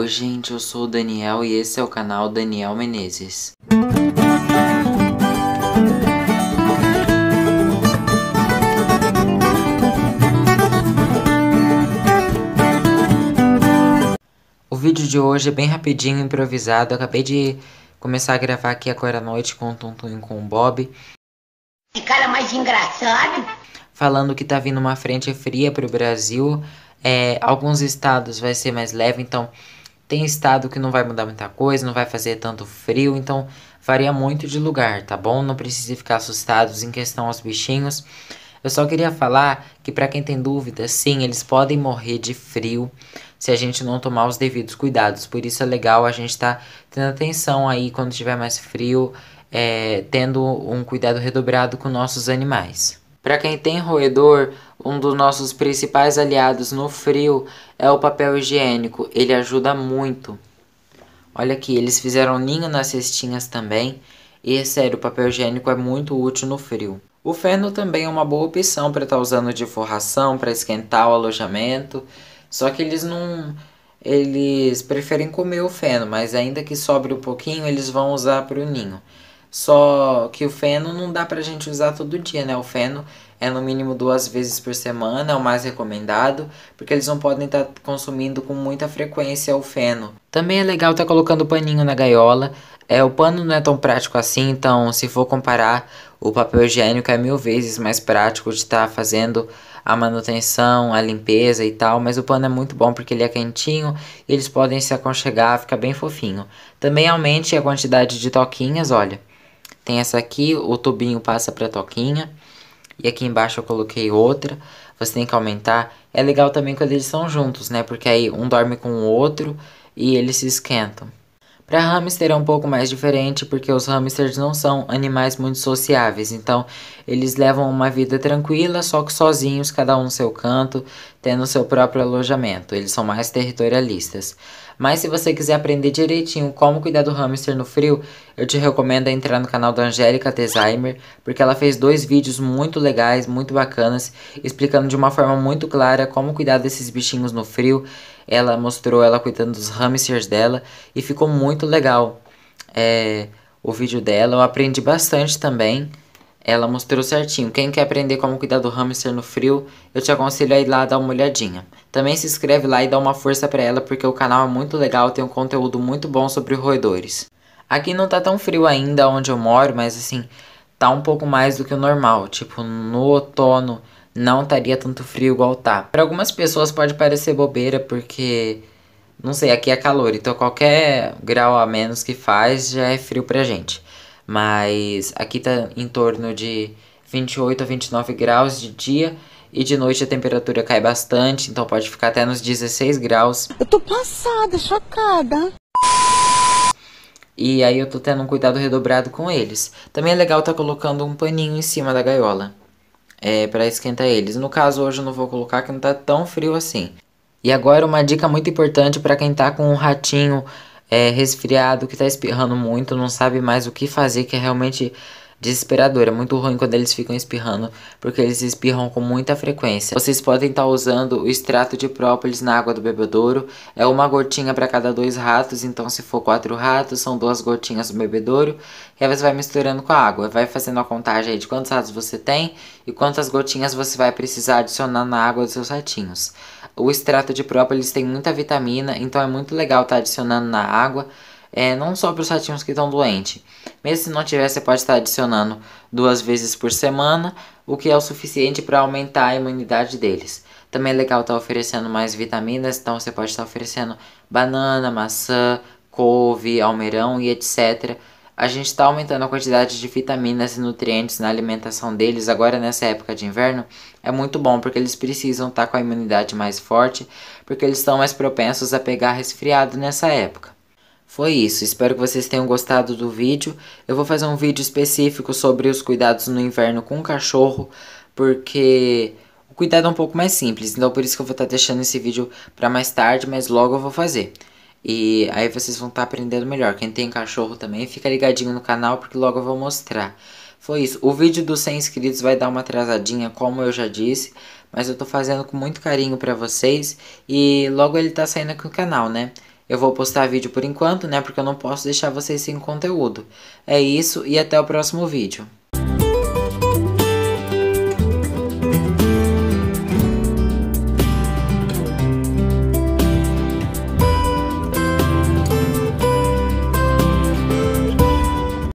Oi, gente, eu sou o Daniel e esse é o canal Daniel Menezes. O vídeo de hoje é bem rapidinho, improvisado. Eu acabei de começar a gravar aqui agora à é noite com o Tonton com o Bob. Que cara mais engraçado! Falando que tá vindo uma frente fria pro Brasil. É, alguns estados vai ser mais leve, então tem estado que não vai mudar muita coisa, não vai fazer tanto frio, então varia muito de lugar, tá bom? Não precisa ficar assustados em questão aos bichinhos. Eu só queria falar que para quem tem dúvida, sim, eles podem morrer de frio se a gente não tomar os devidos cuidados. Por isso é legal a gente estar tá tendo atenção aí quando tiver mais frio, é, tendo um cuidado redobrado com nossos animais. Para quem tem roedor, um dos nossos principais aliados no frio é o papel higiênico, ele ajuda muito. Olha aqui, eles fizeram ninho nas cestinhas também, e é sério, o papel higiênico é muito útil no frio. O feno também é uma boa opção para estar tá usando de forração, para esquentar o alojamento, só que eles não eles preferem comer o feno, mas ainda que sobre um pouquinho, eles vão usar para o ninho. Só que o feno não dá pra gente usar todo dia, né? O feno é no mínimo duas vezes por semana, é o mais recomendado, porque eles não podem estar tá consumindo com muita frequência o feno. Também é legal estar tá colocando paninho na gaiola. É, o pano não é tão prático assim, então se for comparar, o papel higiênico é mil vezes mais prático de estar tá fazendo a manutenção, a limpeza e tal, mas o pano é muito bom porque ele é quentinho e eles podem se aconchegar, fica bem fofinho. Também aumente a quantidade de toquinhas, olha. Tem essa aqui, o tubinho passa para a toquinha. E aqui embaixo eu coloquei outra. Você tem que aumentar. É legal também quando eles são juntos, né? Porque aí um dorme com o outro e eles se esquentam. Para hamster é um pouco mais diferente, porque os hamsters não são animais muito sociáveis, então eles levam uma vida tranquila, só que sozinhos, cada um no seu canto, tendo seu próprio alojamento. Eles são mais territorialistas. Mas se você quiser aprender direitinho como cuidar do hamster no frio, eu te recomendo é entrar no canal da Angélica Designer, porque ela fez dois vídeos muito legais, muito bacanas, explicando de uma forma muito clara como cuidar desses bichinhos no frio ela mostrou ela cuidando dos hamsters dela e ficou muito legal é, o vídeo dela. Eu aprendi bastante também. Ela mostrou certinho. Quem quer aprender como cuidar do hamster no frio, eu te aconselho a ir lá dar uma olhadinha. Também se inscreve lá e dá uma força para ela, porque o canal é muito legal, tem um conteúdo muito bom sobre roedores. Aqui não tá tão frio ainda onde eu moro, mas assim, tá um pouco mais do que o normal. Tipo, no outono não estaria tanto frio igual tá. Para algumas pessoas pode parecer bobeira porque não sei, aqui é calor, então qualquer grau a menos que faz já é frio pra gente. Mas aqui tá em torno de 28 a 29 graus de dia e de noite a temperatura cai bastante, então pode ficar até nos 16 graus. Eu tô passada, chocada. E aí eu tô tendo um cuidado redobrado com eles. Também é legal tá colocando um paninho em cima da gaiola é, para esquentar eles. No caso, hoje eu não vou colocar que não tá tão frio assim. E agora uma dica muito importante para quem tá com um ratinho é, resfriado, que tá espirrando muito, não sabe mais o que fazer, que é realmente Desesperador, é Muito ruim quando eles ficam espirrando, porque eles espirram com muita frequência. Vocês podem estar usando o extrato de própolis na água do bebedouro. É uma gotinha para cada dois ratos, então se for quatro ratos, são duas gotinhas do bebedouro. E aí você vai misturando com a água, vai fazendo a contagem aí de quantos ratos você tem e quantas gotinhas você vai precisar adicionar na água dos seus ratinhos. O extrato de própolis tem muita vitamina, então é muito legal estar tá adicionando na água é, não só para os ratinhos que estão doentes. Mesmo se não tiver, você pode estar adicionando duas vezes por semana, o que é o suficiente para aumentar a imunidade deles. Também é legal estar tá oferecendo mais vitaminas, então você pode estar tá oferecendo banana, maçã, couve, almeirão e etc. A gente está aumentando a quantidade de vitaminas e nutrientes na alimentação deles agora nessa época de inverno. É muito bom porque eles precisam estar tá com a imunidade mais forte, porque eles estão mais propensos a pegar resfriado nessa época. Foi isso, espero que vocês tenham gostado do vídeo. Eu vou fazer um vídeo específico sobre os cuidados no inverno com o cachorro, porque o cuidado é um pouco mais simples, então por isso que eu vou estar tá deixando esse vídeo para mais tarde, mas logo eu vou fazer. E aí vocês vão estar tá aprendendo melhor. Quem tem cachorro também, fica ligadinho no canal porque logo eu vou mostrar. Foi isso, o vídeo dos 100 inscritos vai dar uma atrasadinha, como eu já disse, mas eu tô fazendo com muito carinho pra vocês e logo ele tá saindo aqui no canal, né? Eu vou postar vídeo por enquanto, né? Porque eu não posso deixar vocês sem conteúdo. É isso e até o próximo vídeo.